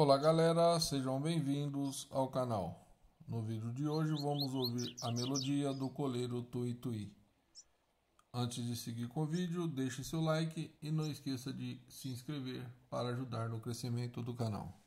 Olá galera, sejam bem-vindos ao canal. No vídeo de hoje vamos ouvir a melodia do coleiro Tui Tui. Antes de seguir com o vídeo, deixe seu like e não esqueça de se inscrever para ajudar no crescimento do canal.